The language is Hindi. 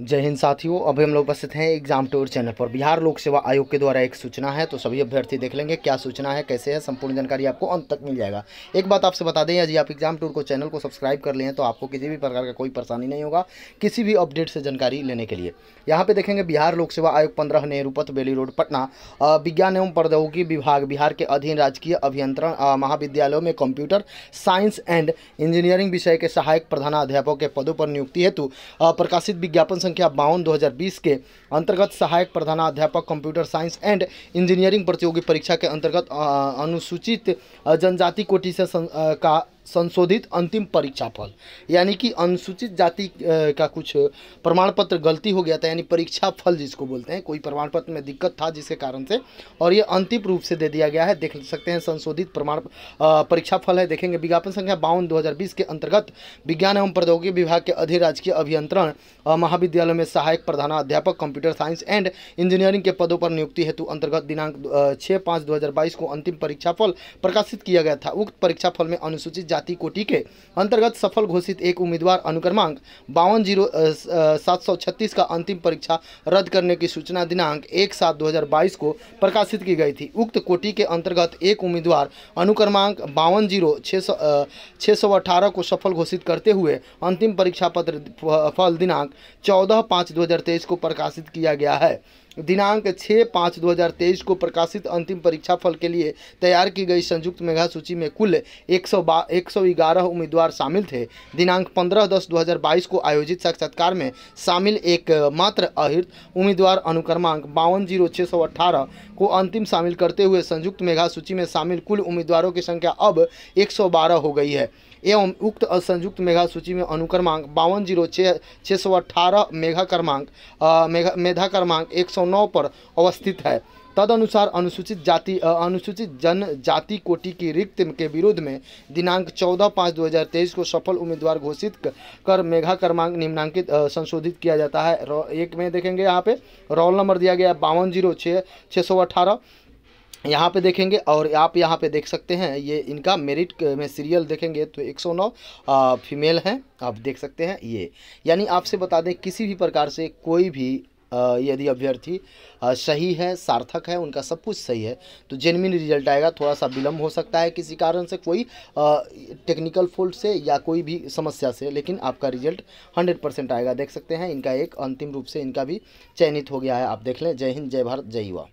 जय हिंद साथियों अभी हम लोग उपस्थित हैं एग्जाम टूर चैनल पर बिहार लोक सेवा आयोग के द्वारा एक सूचना है तो सभी अभ्यर्थी देख लेंगे क्या सूचना है कैसे है संपूर्ण जानकारी आपको अंत तक मिल जाएगा एक बात आपसे बता दें यदि आप एग्जाम टूर को चैनल को सब्सक्राइब कर लें तो आपको किसी भी प्रकार का कोई परेशानी नहीं होगा किसी भी अपडेट से जानकारी लेने के लिए यहाँ पर देखेंगे बिहार लोक सेवा आयोग पंद्रह नेहरूपत बेली रोड पटना विज्ञान एवं प्रौद्योगिकी विभाग बिहार के अधीन राजकीय अभियंत्रण महाविद्यालयों में कंप्यूटर साइंस एंड इंजीनियरिंग विषय के सहायक प्रधानाध्यापक के पदों पर नियुक्ति हेतु प्रकाशित विज्ञापन संख्या बावन 2020 के अंतर्गत सहायक प्रधानाध्यापक कंप्यूटर साइंस एंड इंजीनियरिंग प्रतियोगी परीक्षा के अंतर्गत अनुसूचित जनजाति कोटि से का संशोधित अंतिम परीक्षा फल यानी कि अनुसूचित जाति का कुछ प्रमाण पत्र गलती हो गया था यानी परीक्षा फल जिसको बोलते हैं कोई प्रमाण पत्र में दिक्कत था जिसके कारण से और ये अंतिम रूप से दे दिया गया है देख सकते हैं संशोधित प्रमाण परीक्षा फल है देखेंगे विज्ञापन संख्या बावन दो के अंतर्गत विज्ञान एवं प्रौद्योगिकी विभाग के राजकीय अभियंत्रण महाविद्यालय में सहायक प्रधानाध्यापक कंप्यूटर साइंस एंड इंजीनियरिंग के पदों पर नियुक्ति हेतु अंतर्गत दिनांक छः पाँच दो को अंतिम परीक्षा फल प्रकाशित किया गया था उक्त परीक्षा फल में अनुसूचित जाति कोटि के अंतर्गत सफल घोषित एक उम्मीदवार अनुक्रमांक बावन जीरो सात सौ छत्तीस का अंतिम परीक्षा रद्द करने की सूचना दिनांक एक सात दो हज़ार बाईस को प्रकाशित की गई थी उक्त कोटि के अंतर्गत एक उम्मीदवार अनुक्रमांक बावन जीरो छः सौ अठारह को सफल घोषित करते हुए अंतिम परीक्षा पत्र फल दिनांक चौदह पाँच दो हज़ार तेईस को प्रकाशित किया गया है दिनांक छः पाँच 2023 को प्रकाशित अंतिम परीक्षा फल के लिए तैयार की गई संयुक्त मेघा सूची में कुल एक सौ उम्मीदवार शामिल थे दिनांक 15 दस 2022 को आयोजित साक्षात्कार में शामिल एक मात्र अहित उम्मीदवार अनुक्रमांक बावन को अंतिम शामिल करते हुए संयुक्त मेघा सूची में शामिल कुल उम्मीदवारों की संख्या अब एक हो गई है एवं उक्त संयुक्त मेघा सूची में अनुक्रमांक बावन जीरो छः छः सौ अट्ठारह मेघा क्रमांक मेघा मेधा क्रमांक एक सौ नौ पर अवस्थित है तदनुसार अनुसूचित जाति अनुसूचित जनजाति कोटि की रिक्त के विरोध में दिनांक 14 पाँच 2023 को सफल उम्मीदवार घोषित कर मेघा क्रमांक निम्नांकित संशोधित किया जाता है एक में देखेंगे यहाँ पे रोल नंबर दिया गया बावन जीरो छः छः सौ अठारह यहाँ पे देखेंगे और आप यहाँ पे देख सकते हैं ये इनका मेरिट में सीरियल देखेंगे तो 109 फीमेल हैं आप देख सकते हैं ये यानी आपसे बता दें किसी भी प्रकार से कोई भी यदि अभ्यर्थी सही है सार्थक है उनका सब कुछ सही है तो जेनविन रिजल्ट आएगा थोड़ा सा विलम्ब हो सकता है किसी कारण से कोई टेक्निकल फॉल्ट से या कोई भी समस्या से लेकिन आपका रिजल्ट हंड्रेड परसेंट आएगा देख सकते हैं इनका एक अंतिम रूप से इनका भी चयनित हो गया है आप देख लें जय हिंद जय भारत जय युवा